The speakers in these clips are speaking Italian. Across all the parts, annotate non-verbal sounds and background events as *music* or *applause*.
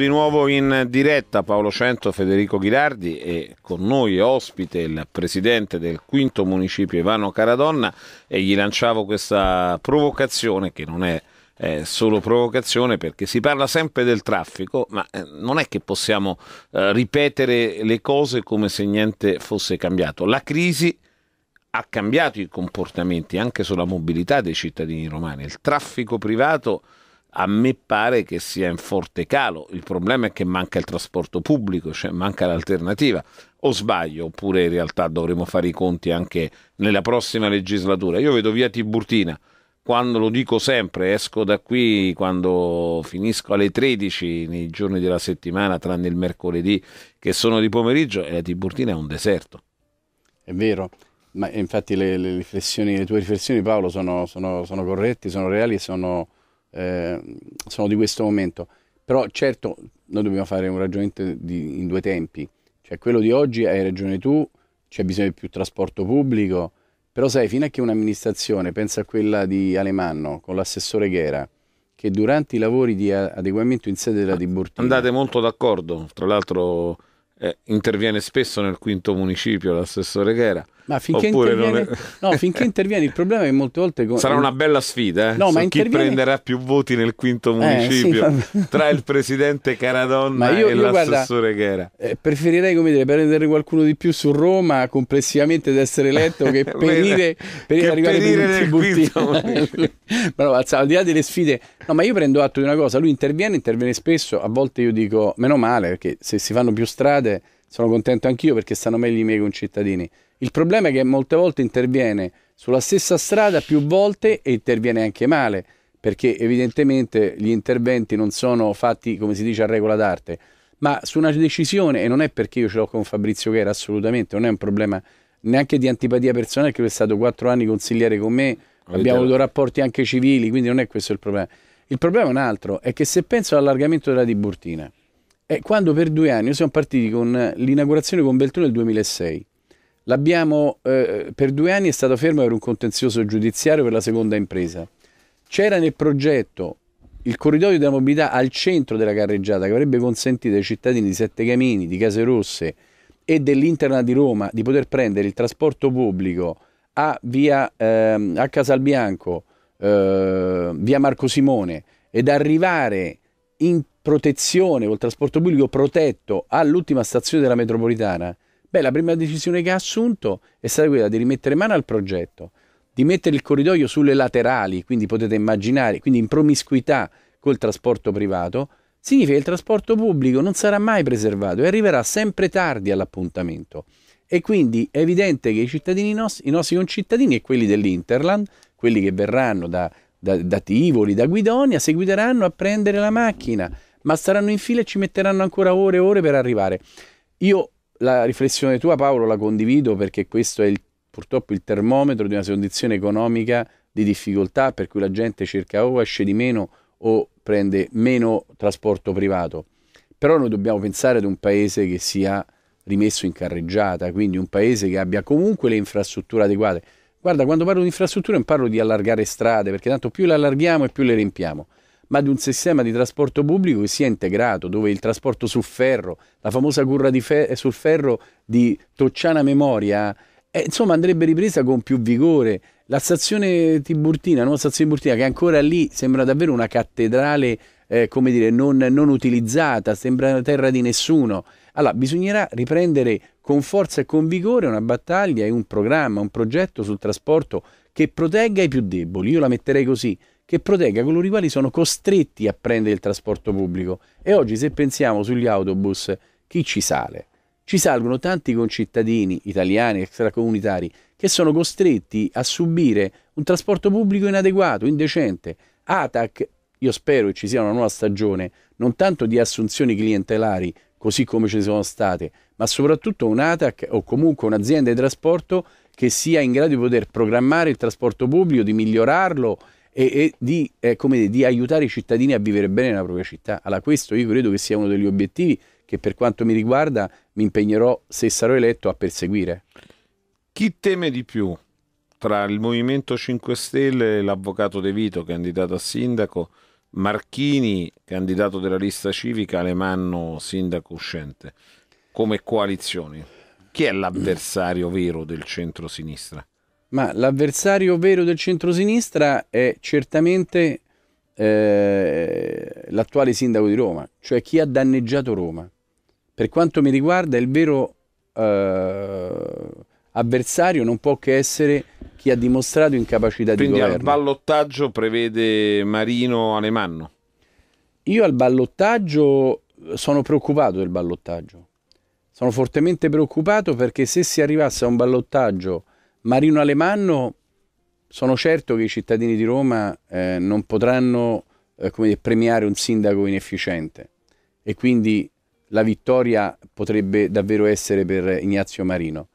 Di nuovo in diretta Paolo Cento, Federico Ghirardi e con noi ospite il presidente del quinto municipio Ivano Caradonna e gli lanciavo questa provocazione che non è eh, solo provocazione perché si parla sempre del traffico, ma eh, non è che possiamo eh, ripetere le cose come se niente fosse cambiato. La crisi ha cambiato i comportamenti anche sulla mobilità dei cittadini romani, il traffico privato a me pare che sia in forte calo. Il problema è che manca il trasporto pubblico, cioè manca l'alternativa. O sbaglio, oppure in realtà dovremo fare i conti anche nella prossima legislatura. Io vedo via Tiburtina, quando lo dico sempre, esco da qui quando finisco alle 13 nei giorni della settimana, tranne il mercoledì che sono di pomeriggio, e la Tiburtina è un deserto. È vero, ma infatti le, le, le tue riflessioni Paolo sono, sono, sono corrette, sono reali e sono Ehm, sono di questo momento. Però certo noi dobbiamo fare un ragionamento di, in due tempi, cioè quello di oggi hai ragione tu, c'è bisogno di più trasporto pubblico, però sai, fino a che un'amministrazione, pensa a quella di Alemanno con l'assessore Ghera, che durante i lavori di adeguamento in sede della ah, Tiburtina... Andate molto d'accordo, tra l'altro eh, interviene spesso nel quinto municipio l'assessore Ghera. Ma finché, interviene... è... no, finché *laughs* interviene, il problema è che molte volte... Sarà una bella sfida, eh? No, ma interviene... prenderà più voti nel quinto municipio eh, sì, ma... tra il presidente Caradonna io, e io, l'assessore guarda, Chera. Eh, preferirei, come dire, prendere qualcuno di più su Roma complessivamente ad essere eletto che *laughs* perire, perire che arrivare per il quinto *laughs* Però al di là delle sfide... No, ma io prendo atto di una cosa, lui interviene, interviene spesso, a volte io dico, meno male, perché se si fanno più strade sono contento anch'io perché stanno meglio i miei concittadini il problema è che molte volte interviene sulla stessa strada più volte e interviene anche male, perché evidentemente gli interventi non sono fatti, come si dice, a regola d'arte. Ma su una decisione, e non è perché io ce l'ho con Fabrizio Guerra, assolutamente, non è un problema neanche di antipatia personale, che è stato quattro anni consigliere con me, Vediamo. abbiamo avuto rapporti anche civili, quindi non è questo il problema. Il problema è un altro, è che se penso all'allargamento della Tiburtina, è eh, quando per due anni noi siamo partiti con l'inaugurazione con Beltrù nel 2006, L'abbiamo, eh, per due anni è stato fermo per un contenzioso giudiziario per la seconda impresa. C'era nel progetto il corridoio della mobilità al centro della carreggiata che avrebbe consentito ai cittadini di Sette Camini, di Case Rosse e dell'Interna di Roma di poter prendere il trasporto pubblico a, via, ehm, a Casalbianco, eh, via Marco Simone ed arrivare in protezione col trasporto pubblico protetto all'ultima stazione della metropolitana Beh, la prima decisione che ha assunto è stata quella di rimettere mano al progetto, di mettere il corridoio sulle laterali, quindi potete immaginare, quindi in promiscuità col trasporto privato, significa che il trasporto pubblico non sarà mai preservato e arriverà sempre tardi all'appuntamento. E quindi è evidente che i cittadini nostri, i nostri concittadini e quelli dell'Interland, quelli che verranno da, da, da Tivoli, da Guidonia, seguiteranno a prendere la macchina, ma staranno in fila e ci metteranno ancora ore e ore per arrivare. Io la riflessione tua Paolo la condivido perché questo è il, purtroppo il termometro di una condizione economica di difficoltà per cui la gente cerca o esce di meno o prende meno trasporto privato. Però noi dobbiamo pensare ad un paese che sia rimesso in carreggiata, quindi un paese che abbia comunque le infrastrutture adeguate. Guarda, quando parlo di infrastrutture non parlo di allargare strade, perché tanto più le allarghiamo e più le riempiamo ma di un sistema di trasporto pubblico che sia integrato, dove il trasporto sul ferro, la famosa curra fer- eh, sul ferro di Tocciana Memoria, eh, insomma andrebbe ripresa con più vigore. La stazione Tiburtina, nuova stazione Tiburtina, che ancora lì sembra davvero una cattedrale, eh, come dire, non, non utilizzata, sembra terra di nessuno. Allora, bisognerà riprendere con forza e con vigore una battaglia e un programma, un progetto sul trasporto che protegga i più deboli. Io la metterei così, che protegga coloro i quali sono costretti a prendere il trasporto pubblico. E oggi se pensiamo sugli autobus, chi ci sale? Ci salgono tanti concittadini italiani, extracomunitari, che sono costretti a subire un trasporto pubblico inadeguato, indecente. ATAC, io spero che ci sia una nuova stagione, non tanto di assunzioni clientelari, così come ci sono state, ma soprattutto un ATAC o comunque un'azienda di trasporto che sia in grado di poter programmare il trasporto pubblico, di migliorarlo e, e di, eh, dire, di, aiutare i cittadini a vivere bene nella propria città. Allora questo io credo che sia uno degli obiettivi che per quanto mi riguarda mi impegnerò, se sarò eletto, a perseguire. Chi teme di più tra il Movimento 5 Stelle e l'avvocato De Vito, candidato a sindaco, Marchini, candidato della lista civica, Alemanno, sindaco uscente, come coalizioni? Chi è l'avversario vero del centro-sinistra? ma l'avversario vero del centrosinistra è certamente eh, l'attuale sindaco di Roma, cioè chi ha danneggiato Roma. Per quanto mi riguarda, il vero eh, avversario non può che essere chi ha dimostrato incapacità Quindi di governo. Quindi al ballottaggio prevede Marino Alemanno? Io al ballottaggio eh, sono preoccupato del ballottaggio. Sono fortemente preoccupato perché se si arrivasse a un ballottaggio Marino Alemanno sono certo che i cittadini di Roma eh, non potranno eh, dire, premiare un sindaco inefficiente e quindi la vittoria potrebbe davvero essere per Ignazio Marino.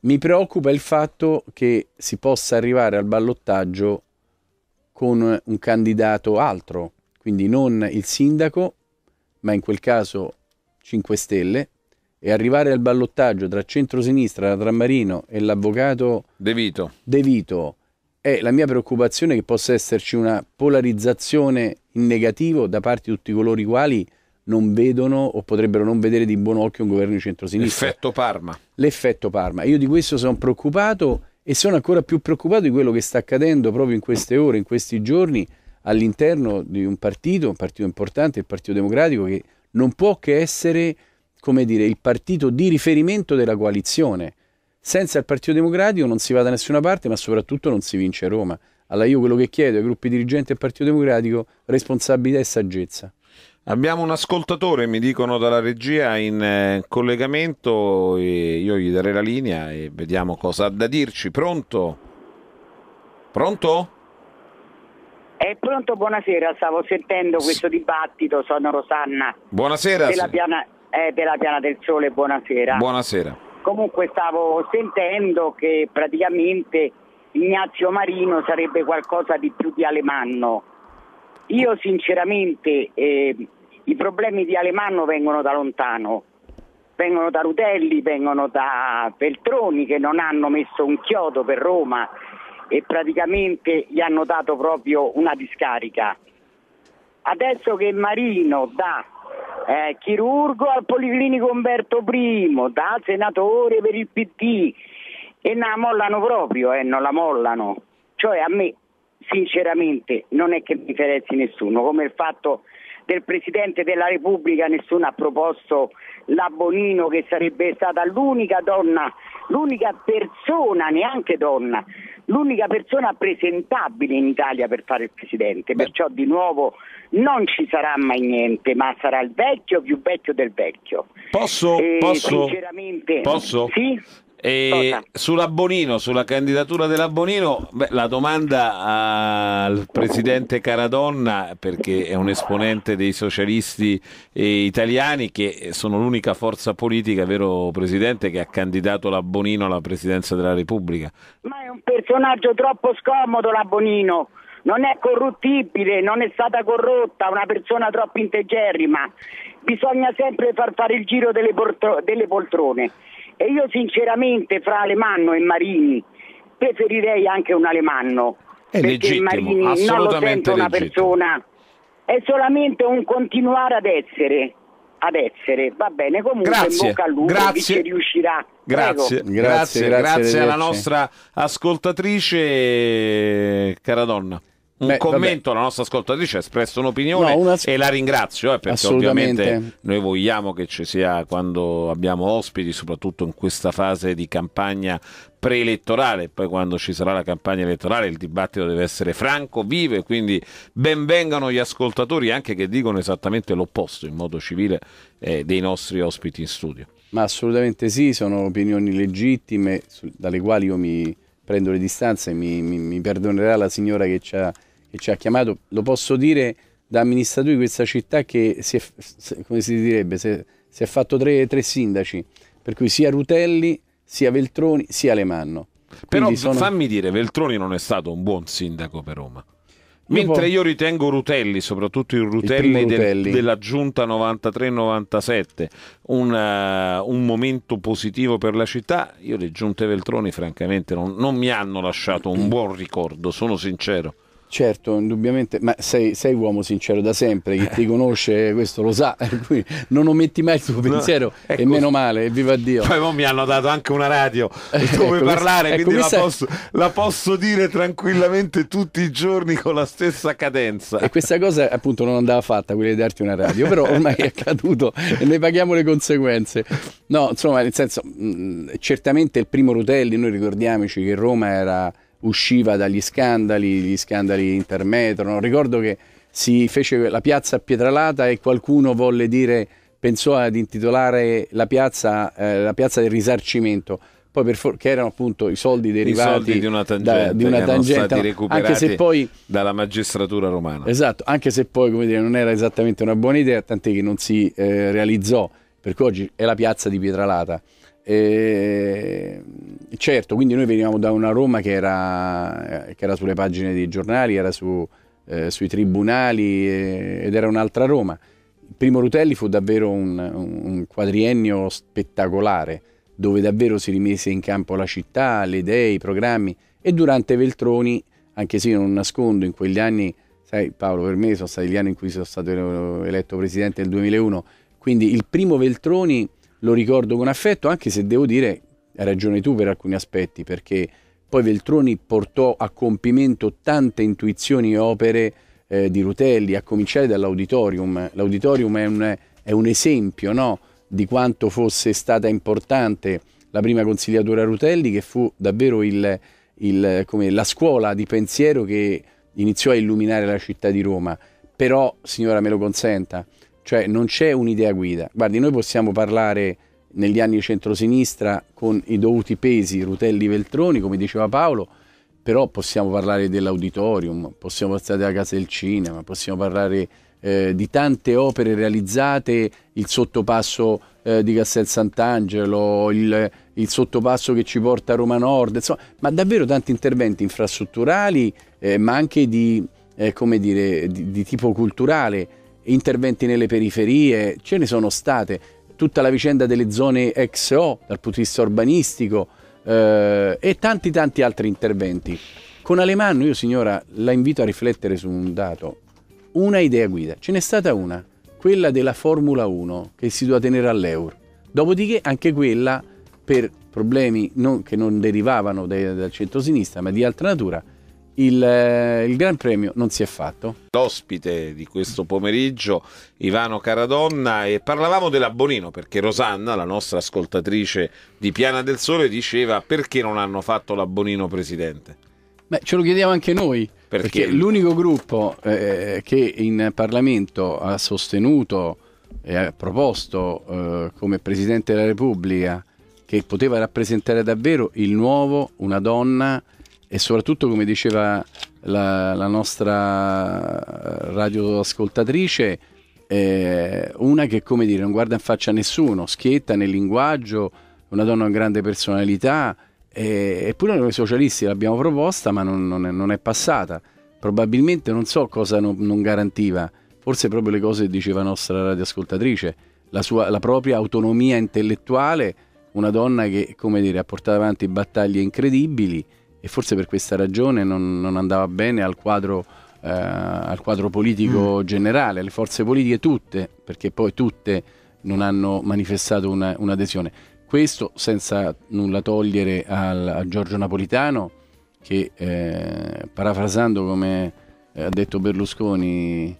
Mi preoccupa il fatto che si possa arrivare al ballottaggio con un candidato altro, quindi non il sindaco, ma in quel caso 5 Stelle, e arrivare al ballottaggio tra centrosinistra, tra Marino e l'avvocato De Vito. De Vito, è la mia preoccupazione che possa esserci una polarizzazione in negativo da parte di tutti coloro i quali non vedono o potrebbero non vedere di buon occhio un governo di centrosinistra. L'effetto Parma. L'effetto Parma. Io di questo sono preoccupato e sono ancora più preoccupato di quello che sta accadendo proprio in queste ore, in questi giorni, all'interno di un partito, un partito importante, il Partito Democratico, che non può che essere come dire, il partito di riferimento della coalizione. Senza il Partito Democratico non si va da nessuna parte, ma soprattutto non si vince a Roma. Allora io quello che chiedo ai gruppi dirigenti del Partito Democratico responsabilità e saggezza. Abbiamo un ascoltatore, mi dicono dalla regia, in eh, collegamento e io gli darei la linea e vediamo cosa ha da dirci. Pronto? Pronto? È pronto, buonasera, stavo sentendo questo dibattito, sono Rosanna. Buonasera. Della piana, eh, della Piana del Sole, buonasera. Buonasera. Comunque stavo sentendo che praticamente Ignazio Marino sarebbe qualcosa di più di Alemanno. Io sinceramente eh, i problemi di Alemanno vengono da lontano, vengono da Rutelli, vengono da Peltroni che non hanno messo un chiodo per Roma e praticamente gli hanno dato proprio una discarica. Adesso che Marino dà eh, chirurgo al Policlinico Umberto I, da senatore per il PD, e non la mollano proprio, eh, non la mollano. Cioè a me sinceramente non è che differenzi nessuno, come il fatto del Presidente della Repubblica nessuno ha proposto la Bonino che sarebbe stata l'unica donna, l'unica persona, neanche donna, l'unica persona presentabile in Italia per fare il presidente, perciò di nuovo non ci sarà mai niente, ma sarà il vecchio più vecchio del vecchio. Posso? E posso? Sinceramente, posso? Sì? E sull'Abbonino, sulla candidatura dell'Abbonino, beh, la domanda al presidente Caradonna, perché è un esponente dei socialisti eh, italiani, che sono l'unica forza politica, vero presidente, che ha candidato la Bonino alla presidenza della Repubblica. Ma è un personaggio troppo scomodo la Bonino. Non è corruttibile, non è stata corrotta, una persona troppo integerrima. Bisogna sempre far fare il giro delle, porto- delle poltrone e io sinceramente fra Alemanno e Marini preferirei anche un Alemanno. È legittimo, Marini assolutamente non lo una legittimo. persona, è solamente un continuare ad essere. Ad essere, va bene, comunque grazie, bocca al lupo grazie. riuscirà. Grazie, grazie, grazie, grazie, grazie alla nostra ascoltatrice, cara donna un Beh, commento vabbè. la nostra ascoltatrice ha espresso un'opinione no, una... e la ringrazio eh, perché ovviamente noi vogliamo che ci sia quando abbiamo ospiti soprattutto in questa fase di campagna preelettorale poi quando ci sarà la campagna elettorale il dibattito deve essere franco, vivo e quindi benvengano gli ascoltatori anche che dicono esattamente l'opposto in modo civile eh, dei nostri ospiti in studio ma assolutamente sì, sono opinioni legittime dalle quali io mi prendo le distanze mi, mi, mi perdonerà la signora che ci ha che ci ha chiamato, lo posso dire da amministratore di questa città che si è, come si direbbe, si è, si è fatto tre, tre, sindaci, per cui sia Rutelli, sia Veltroni, sia Lemanno. Quindi Però sono... fammi dire, Veltroni non è stato un buon sindaco per Roma. Mentre io ritengo Rutelli, soprattutto il Rutelli, il del, Rutelli. della giunta 93-97, un, uh, un, momento positivo per la città, io le giunte Veltroni francamente non, non mi hanno lasciato un *clears throat* buon ricordo, sono sincero. Certo, indubbiamente, ma sei, sei, uomo sincero da sempre, chi ti eh. conosce questo lo sa, *laughs* non ometti mai il tuo pensiero no, ecco, e meno male, viva Dio. Poi mi hanno dato anche una radio *laughs* eh, dove ecco, parlare, ecco, quindi la posso, la posso, dire tranquillamente tutti i giorni con la stessa cadenza. E questa cosa appunto non andava fatta, quella di darti una radio, però ormai è accaduto e ne paghiamo le conseguenze. No, insomma, nel senso, mh, mm, certamente il primo Rutelli, noi ricordiamoci che Roma era usciva dagli scandali, gli scandali intermetro. No? Ricordo che si fece la piazza a Pietralata e qualcuno volle dire, pensò ad intitolare la piazza, eh, la piazza del risarcimento. For- che erano appunto i soldi derivati I soldi di una tangente, da, di una tangente anche se poi, dalla magistratura romana. Esatto, anche se poi come dire, non era esattamente una buona idea, tant'è che non si eh, realizzò, perché oggi è la piazza di Pietralata. E ehm, certo, quindi noi venivamo da una Roma che era, che era sulle pagine dei giornali, era su, eh, sui tribunali eh, ed era un'altra Roma. Il primo Rutelli fu davvero un, un, quadriennio spettacolare, dove davvero si rimise in campo la città, le idee, i programmi e durante Veltroni, anche se io non nascondo, in quegli anni, sai Paolo, per me sono stati gli anni in cui sono stato eletto presidente nel 2001, quindi il primo Veltroni lo ricordo con affetto, anche se devo dire, hai ragione tu per alcuni aspetti, perché poi Veltroni portò a compimento tante intuizioni e opere eh, di Rutelli, a cominciare dall'auditorium. L'auditorium è un, è un esempio no? di quanto fosse stata importante la prima consigliatura Rutelli, che fu davvero il, il, come, la scuola di pensiero che iniziò a illuminare la città di Roma. Però, signora, me lo consenta, cioè non c'è un'idea guida. Guardi, noi possiamo parlare negli anni centrosinistra con i dovuti pesi Rutelli Veltroni, come diceva Paolo, però possiamo parlare dell'auditorium, possiamo parlare della Casa del Cinema, possiamo parlare eh, di tante opere realizzate, il sottopasso eh, di Castel Sant'Angelo, il, il, sottopasso che ci porta a Roma Nord, insomma, ma davvero tanti interventi infrastrutturali, eh, ma anche di, eh, dire, di, di tipo culturale interventi nelle periferie, ce ne sono state, tutta la vicenda delle zone XO dal punto di vista urbanistico eh, e tanti tanti altri interventi. Con Alemanno io signora la invito a riflettere su un dato, una idea guida, ce n'è stata una, quella della Formula 1 che si doveva tenere all'Euro, dopodiché anche quella per problemi non, che non derivavano dal centro-sinistra ma di altra natura il, eh, il, Gran Premio non si è fatto. L'ospite di questo pomeriggio, Ivano Caradonna, e parlavamo della Bonino perché Rosanna, la nostra ascoltatrice di Piana del Sole, diceva perché non hanno fatto la Bonino presidente. Beh, ce lo chiediamo anche noi, perché, perché l'unico gruppo eh, che in Parlamento ha sostenuto e ha proposto eh, come Presidente della Repubblica che poteva rappresentare davvero il nuovo, una donna, e soprattutto come diceva la, la nostra eh, radioascoltatrice, eh, una che come dire non guarda in faccia a nessuno, schietta nel linguaggio, una donna con grande personalità, eh, eppure noi socialisti l'abbiamo proposta ma non, non, è, non è, passata. Probabilmente non so cosa non, non garantiva, forse proprio le cose che diceva la nostra radioascoltatrice, la, sua, la propria autonomia intellettuale, una donna che come dire, ha portato avanti battaglie incredibili e forse per questa ragione non, non andava bene al quadro, eh, al quadro politico mm. generale, alle forze politiche tutte, perché poi tutte non hanno manifestato una, un'adesione. Questo senza nulla togliere al, a Giorgio Napolitano che, eh, parafrasando come eh, ha detto Berlusconi,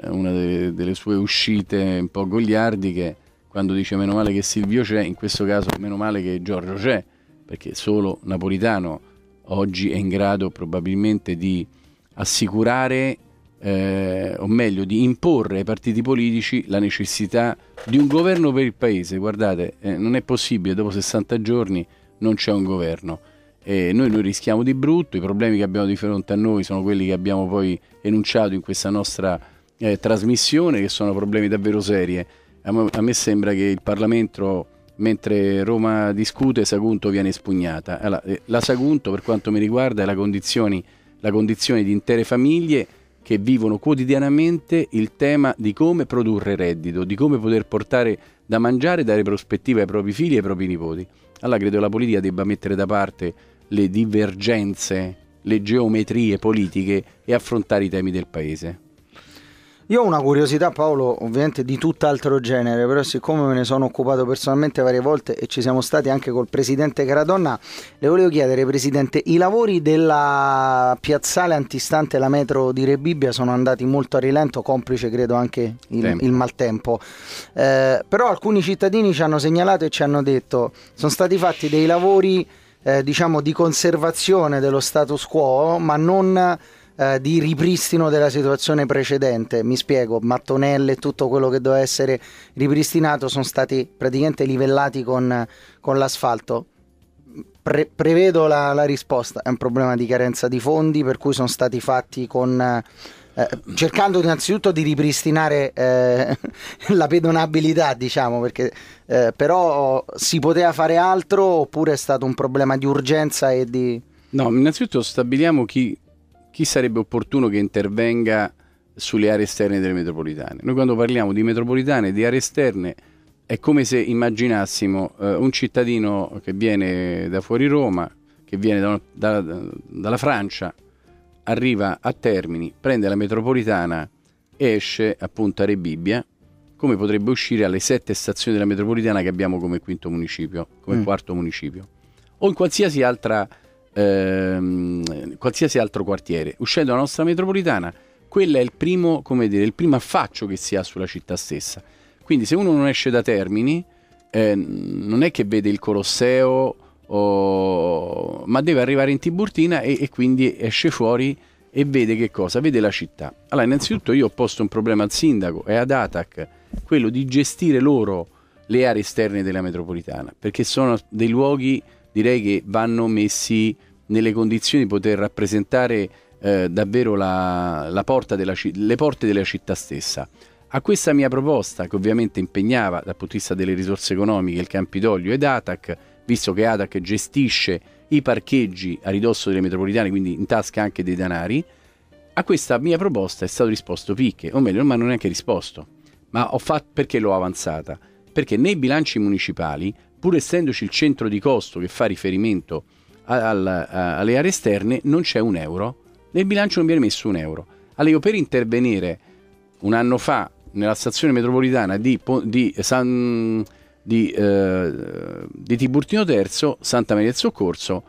eh, una de- delle sue uscite un po' goliardiche, quando dice meno male che Silvio c'è, in questo caso meno male che Giorgio c'è, perché solo Napolitano oggi è in grado probabilmente di assicurare, eh, o meglio, di imporre ai partiti politici la necessità di un governo per il Paese. Guardate, eh, non è possibile, dopo 60 giorni non c'è un governo. Eh, noi, noi rischiamo di brutto, i problemi che abbiamo di fronte a noi sono quelli che abbiamo poi enunciato in questa nostra eh, trasmissione, che sono problemi davvero serie. A me, a me sembra che il Parlamento mentre Roma discute Sagunto viene espugnata. Allora, eh, la Sagunto per quanto mi riguarda è la condizione, la condizione di intere famiglie che vivono quotidianamente il tema di come produrre reddito, di come poter portare da mangiare e dare prospettiva ai propri figli e ai propri nipoti. Allora credo la politica debba mettere da parte le divergenze, le geometrie politiche e affrontare i temi del Paese. Io ho una curiosità, Paolo, ovviamente di tutt'altro genere, però siccome me ne sono occupato personalmente varie volte e ci siamo stati anche col presidente Caradonna, le volevo chiedere, presidente, i lavori della piazzale antistante la metro di Rebibbia sono andati molto a rilento, complice credo anche il, il maltempo. Eh, però alcuni cittadini ci hanno segnalato e ci hanno detto, sono stati fatti dei lavori eh, diciamo di conservazione dello status quo, ma non eh, di ripristino della situazione precedente. Mi spiego, mattonelle e tutto quello che doveva essere ripristinato sono stati praticamente livellati con, con l'asfalto. Pre- prevedo la, la, risposta, è un problema di carenza di fondi per cui sono stati fatti con... Eh, cercando innanzitutto di ripristinare eh, *laughs* la pedonabilità, diciamo, perché eh, però si poteva fare altro oppure è stato un problema di urgenza e di... No, innanzitutto stabiliamo chi chi sarebbe opportuno che intervenga sulle aree esterne delle metropolitane. Noi quando parliamo di metropolitane e di aree esterne è come se immaginassimo eh, un cittadino che viene da fuori Roma, che viene da, da, dalla Francia, arriva a Termini, prende la metropolitana e esce a a Rebibbia, come potrebbe uscire alle sette stazioni della metropolitana che abbiamo come quinto municipio, come mm. quarto municipio, o in qualsiasi altra ehm, qualsiasi altro quartiere. Uscendo dalla nostra metropolitana, quello è il primo, dire, il primo affaccio che si ha sulla città stessa. Quindi se uno non esce da Termini, eh, non è che vede il Colosseo, o... ma deve arrivare in Tiburtina e, e quindi esce fuori e vede che cosa? Vede la città. Allora, innanzitutto io ho posto un problema al sindaco e ad ATAC, quello di gestire loro le aree esterne della metropolitana, perché sono dei luoghi direi che vanno messi nelle condizioni di poter rappresentare eh, davvero la, la porta della, le porte della città stessa. A questa mia proposta, che ovviamente impegnava dal punto di vista delle risorse economiche il Campidoglio ed Atac, visto che Atac gestisce i parcheggi a ridosso delle metropolitane, quindi in tasca anche dei denari, a questa mia proposta è stato risposto picche, o meglio, ma non è neanche risposto. Ma ho fatto perché l'ho avanzata? Perché nei bilanci municipali pur essendoci il centro di costo che fa riferimento al, al, alle aree esterne, non c'è un euro. Nel bilancio non viene messo un euro. Allora io per intervenire un anno fa nella stazione metropolitana di, di, San, di, eh, di Tiburtino Terzo, Santa Maria del Soccorso,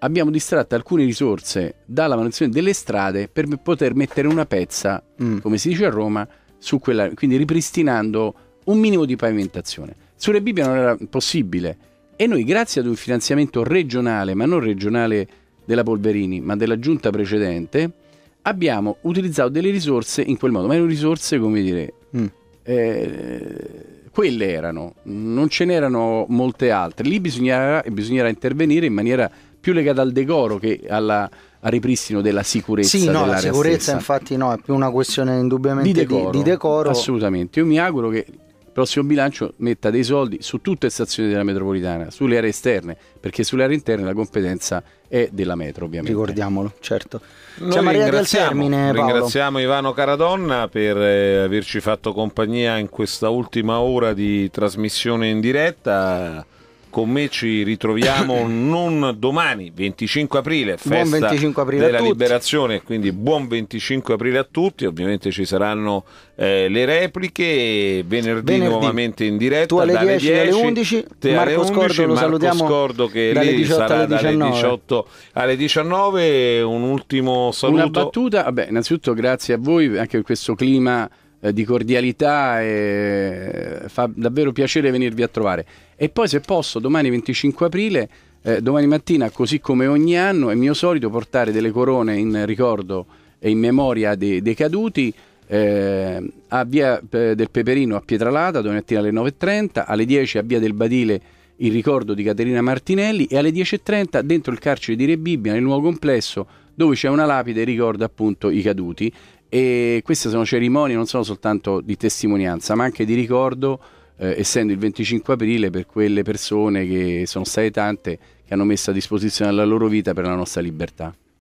abbiamo distratto alcune risorse dalla manutenzione delle strade per poter mettere una pezza, mm. come si dice a Roma, su quella, quindi ripristinando un minimo di pavimentazione. Sulle Bibbie non era possibile. E noi, grazie ad un finanziamento regionale, ma non regionale della Polverini, ma della giunta precedente, abbiamo utilizzato delle risorse in quel modo. Ma erano risorse, come dire, mm. eh, quelle erano, non ce n'erano molte altre. Lì bisognerà, bisognerà intervenire in maniera più legata al decoro che alla, al ripristino della sicurezza. Sì, no, la sicurezza stessa. infatti no, è più una questione indubbiamente di decoro, di, di decoro. Assolutamente, io mi auguro che prossimo bilancio metta dei soldi su tutte le stazioni della metropolitana, sulle aree esterne, perché sulle aree interne la competenza è della metro ovviamente. Ricordiamolo, certo. Noi Siamo arrivati al termine. Ringraziamo Ivano Caradonna per eh, averci fatto compagnia in questa ultima ora di trasmissione in diretta con me ci ritroviamo *coughs* non domani, 25 aprile, festa 25 aprile della liberazione, quindi buon 25 aprile a tutti, ovviamente ci saranno eh, le repliche, venerdì, venerdì, nuovamente in diretta tu alle dalle 10, 10 alle 11, Marco alle 11, Scordo lo salutiamo Scordo che lì sarà alle dalle 18 alle 19, un ultimo saluto. Una battuta, vabbè innanzitutto grazie a voi anche per questo clima eh, di cordialità e eh, fa davvero piacere venirvi a trovare. E poi se posso, domani 25 aprile, eh, domani mattina, così come ogni anno, è mio solito portare delle corone in ricordo e in memoria dei, dei caduti eh, a Via eh, del Peperino a Pietralata, domani mattina alle 9.30, alle 10 a Via del Badile in ricordo di Caterina Martinelli e alle 10.30 dentro il carcere di Re Bibbia, nel nuovo complesso dove c'è una lapide ricorda appunto i caduti e queste sono cerimonie non solo soltanto di testimonianza ma anche di ricordo eh, essendo il 25 aprile per quelle persone che sono state tante che hanno messo a disposizione la loro vita per la nostra libertà.